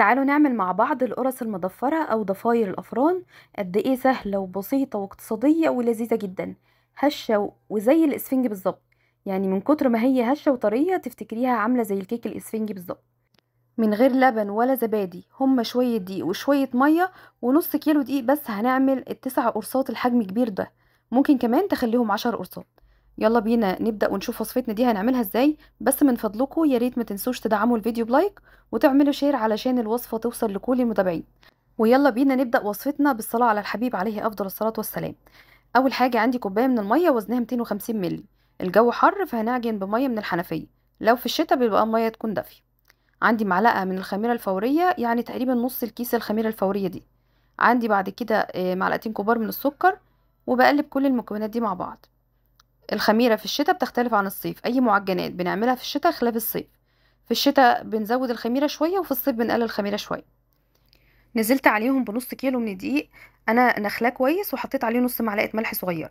تعالوا نعمل مع بعض القرص المضفرة أو ضفاير الأفران قد إيه سهلة وبسيطة واقتصادية ولذيذة جدا هشة وزي الإسفنج بالظبط يعني من كتر ما هي هشة وطرية تفتكريها عاملة زي الكيك الإسفنج بالظبط من غير لبن ولا زبادي هما شوية دقيق وشوية مية ونص كيلو دقيق بس هنعمل التسع قرصات الحجم الكبير ده ممكن كمان تخليهم عشر قرصات يلا بينا نبدأ ونشوف وصفتنا دي هنعملها ازاي بس من فضلكم يا ريت ما تنسوش تدعموا الفيديو بلايك وتعملوا شير علشان الوصفة توصل لكل المتابعين ويلا بينا نبدأ وصفتنا بالصلاة على الحبيب عليه أفضل الصلاة والسلام أول حاجة عندي كوباية من المية وزنها 250 مللي الجو حر فهنعجن بمية من الحنفية لو في الشتاء بيبقى المية تكون دافية عندي معلقة من الخميرة الفورية يعني تقريبا نص الكيس الخميرة الفورية دي عندي بعد كده آه، معلقتين كبار من السكر وبقلب كل المكونات دي مع بعض الخميرة في الشتاء بتختلف عن الصيف أي معجنات بنعملها في الشتاء خلاف الصيف في الشتاء بنزود الخميرة شوية وفي الصيف بنقلل الخميرة شوية نزلت عليهم بنص كيلو من الدقيق أنا نخلاه كويس وحطيت عليه نص معلقة ملح صغير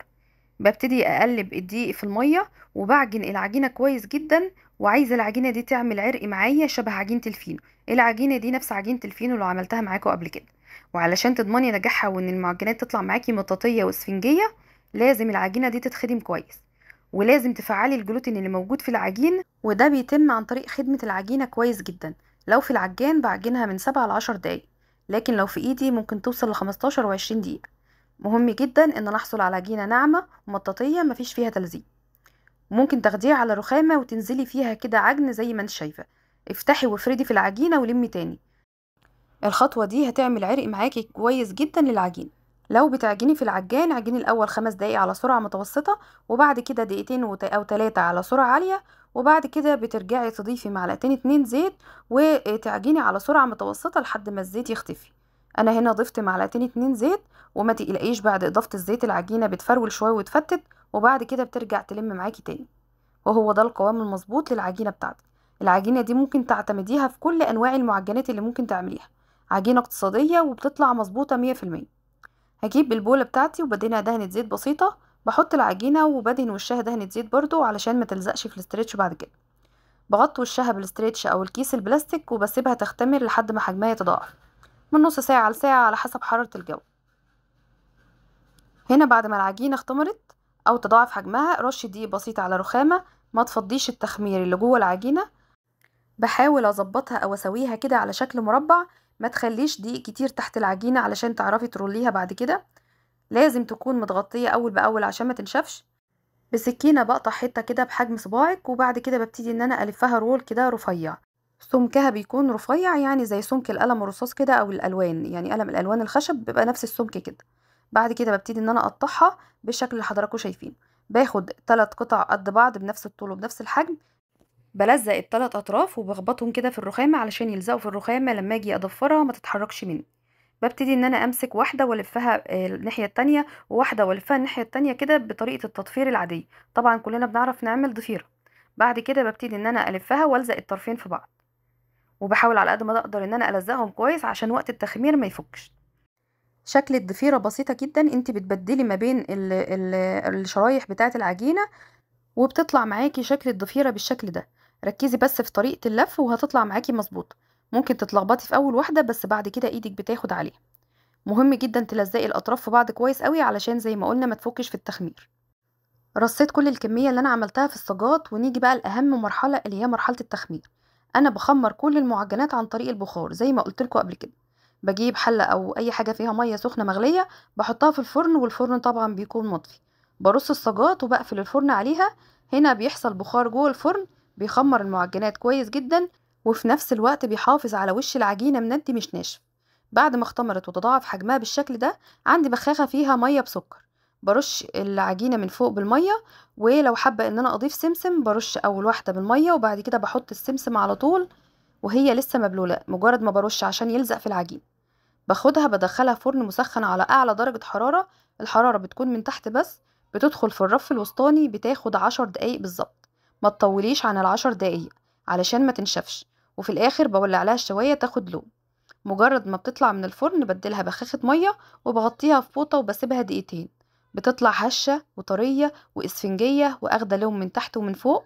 ببتدي أقلب الدقيق في المية وبعجن العجينة كويس جدا وعايزة العجينة دي تعمل عرق معايا شبه عجينة الفينو العجينة دي نفس عجينة الفينو اللي عملتها معاكم قبل كده وعلشان تضمني نجاحها وان المعجنات تطلع معاكي مطاطية واسفنجية لازم العجينة دي تتخدم كويس ولازم تفعلي الجلوتين اللي موجود في العجين وده بيتم عن طريق خدمة العجينة كويس جدا لو في العجان بعجنها من 7 ل 10 دقايق لكن لو في ايدي ممكن توصل ل 15 و 20 دقيقة مهم جدا ان انا احصل على عجينة ناعمة ومطاطية مفيش فيها تلزيق ممكن تاخديها على رخامة وتنزلي فيها كده عجن زي ما انت شايفة افتحي وافردي في العجينة ولمي تاني الخطوة دي هتعمل عرق معاكي كويس جدا للعجينة لو بتعجني في العجان عجني الاول خمس دقايق على سرعه متوسطه وبعد كده دقيقتين او ثلاثه على سرعه عاليه وبعد كده بترجعي تضيفي معلقتين اتنين زيت وتعجني على سرعه متوسطه لحد ما الزيت يختفي انا هنا ضفت معلقتين اتنين زيت وما تقلقيش بعد اضافه الزيت العجينه بتفرول شويه وتفتت وبعد كده بترجع تلم معاكي تاني وهو ده القوام المظبوط للعجينه بتاعتك العجينه دي ممكن تعتمديها في كل انواع المعجنات اللي ممكن تعمليها عجينه اقتصاديه وبتطلع مظبوطه مية في المية هجيب البولة بتاعتي وبدهنها دهنة زيت بسيطة بحط العجينة وبدهن وشها دهنة زيت برضو علشان ما تلزقش في الاسترتش بعد كده بغطي وشها بالاسترتش او الكيس البلاستيك وبسيبها تختمر لحد ما حجمها يتضاعف من نص ساعة لساعة على حسب حرارة الجو هنا بعد ما العجينة اختمرت او تضاعف حجمها رش دي بسيط على رخامة ما تفضيش التخمير اللي جوه العجينة بحاول اظبطها او اسويها كده على شكل مربع ما تخليش دي كتير تحت العجينة علشان تعرفي تروليها بعد كده لازم تكون متغطية أول بأول عشان ما تنشفش بسكينة بقطع حتة كده بحجم صباعك وبعد كده ببتدي إن أنا ألفها رول كده رفيع سمكها بيكون رفيع يعني زي سمك القلم الرصاص كده أو الألوان يعني قلم الألوان الخشب بيبقى نفس السمك كده بعد كده ببتدي إن أنا أقطعها بالشكل اللي حضراتكم شايفينه باخد تلات قطع قد بعض بنفس الطول وبنفس الحجم بلزق التلات اطراف وبخبطهم كده في الرخامه علشان يلزقوا في الرخامه لما اجي اضفرها ما تتحركش مني ببتدي ان انا امسك واحده والفها آه، الناحيه التانية وواحده والفها الناحيه التانية كده بطريقه التطفير العاديه طبعا كلنا بنعرف نعمل ضفيره بعد كده ببتدي ان انا الفها والزق الطرفين في بعض وبحاول على قد ما اقدر ان انا الزقهم كويس عشان وقت التخمير ما يفكش شكل الضفيره بسيطه جدا انت بتبدلي ما بين ال الـ الشرايح بتاعه العجينه وبتطلع معاكي شكل الضفيره بالشكل ده ركزي بس في طريقة اللف وهتطلع معاكي مظبوط ممكن تتلخبطي في أول واحدة بس بعد كده إيدك بتاخد عليها مهم جدا تلزقي الأطراف في بعض كويس قوي علشان زي ما قلنا ما تفكش في التخمير رصيت كل الكمية اللي أنا عملتها في الصاجات ونيجي بقى لأهم مرحلة اللي هي مرحلة التخمير أنا بخمر كل المعجنات عن طريق البخار زي ما لكم قبل كده بجيب حلة أو أي حاجة فيها مية سخنة مغلية بحطها في الفرن والفرن طبعا بيكون مطفي برص الصاجات وبقفل الفرن عليها هنا بيحصل بخار جوه الفرن بيخمر المعجنات كويس جدا وفي نفس الوقت بيحافظ على وش العجينة من أنت مش ناشف بعد ما اختمرت وتضاعف حجمها بالشكل ده عندي بخاخة فيها مية بسكر برش العجينة من فوق بالمية ولو حابة ان انا اضيف سمسم برش اول واحدة بالمية وبعد كده بحط السمسم على طول وهي لسه مبلولة مجرد ما برش عشان يلزق في العجين باخدها بدخلها فرن مسخن على اعلى درجة حرارة الحرارة بتكون من تحت بس بتدخل في الرف الوسطاني بتاخد عشر دقايق بالظبط ما تطوليش عن العشر دقايق علشان ما تنشفش وفي الاخر بولع لها الشوايه تاخد لون مجرد ما بتطلع من الفرن بدلها بخاخه ميه وبغطيها في فوطه وبسيبها دقيقتين بتطلع هشه وطريه واسفنجيه واخده لون من تحت ومن فوق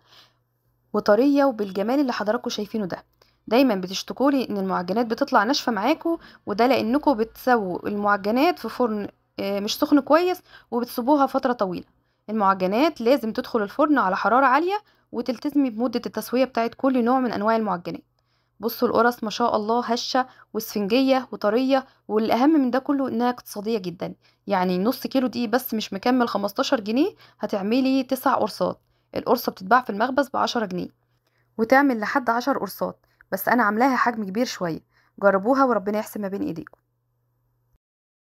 وطريه وبالجمال اللي حضراتكم شايفينه ده دايما بتشتكولي ان المعجنات بتطلع ناشفه معاكم وده لانكم بتسووا المعجنات في فرن آه، مش سخن كويس وبتسيبوها فتره طويله المعجنات لازم تدخل الفرن على حراره عاليه وتلتزمي بمدة التسوية بتاعة كل نوع من أنواع المعجنات بصوا القرص ما شاء الله هشة واسفنجية وطرية والأهم من ده كله إنها اقتصادية جدا يعني نص كيلو دي بس مش مكمل 15 جنيه هتعملي تسع قرصات القرصة بتتباع في المخبز بعشرة جنيه وتعمل لحد عشر قرصات بس أنا عاملاها حجم كبير شوية جربوها وربنا يحسن ما بين إيديكم